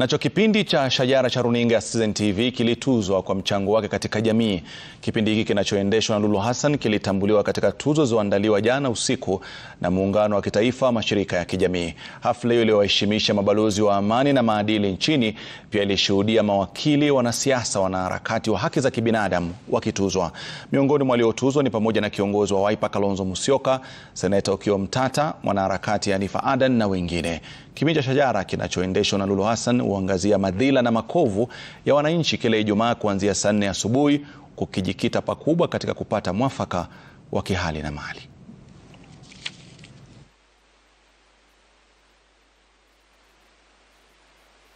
Nacho kipindi cha Shajara cha runinga ya Citizen TV kilituzwa kwa mchango wake katika jamii. Kipindi hiki kinachoendeshwa na Lulu Hassan kilitambuliwa katika tuzo zilizoandaliwa jana usiku na Muungano wa Kitaifa wa mashirika ya kijamii. Hafla hiyo iliyowaheshimisha mabalozi wa amani na maadili nchini pia ilishuhudia mawakili, wanasiasa, wanaharakati wa haki za kibinadamu wakituzwa. Miongoni mwa waliotuzwa ni pamoja na kiongozi wa Wiper Kalonzo Musyoka, seneta Okiya Omtata, mwanaharakati Hanifa Adan na wengine. Kipindi cha Shajara kinachoendeshwa na Lulu Hassan huangazia madhila na makovu ya wananchi kila Ijumaa kuanzia saa nne asubuhi kukijikita pakubwa katika kupata mwafaka wa kihali na mali.